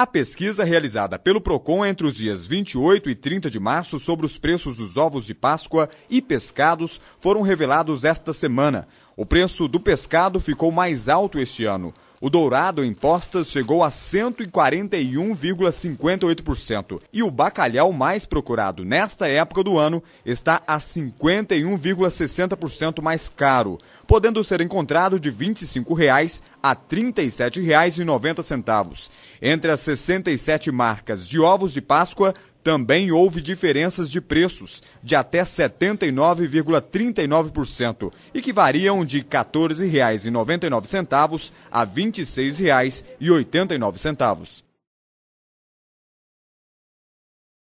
A pesquisa realizada pelo Procon entre os dias 28 e 30 de março sobre os preços dos ovos de Páscoa e pescados foram revelados esta semana. O preço do pescado ficou mais alto este ano. O dourado em postas chegou a 141,58% e o bacalhau mais procurado nesta época do ano está a 51,60% mais caro, podendo ser encontrado de R$ 25 a R$ 37,90. Entre as 67 marcas de ovos de Páscoa, também houve diferenças de preços de até 79,39% e que variam de R$ 14,99 a R$ 26,89.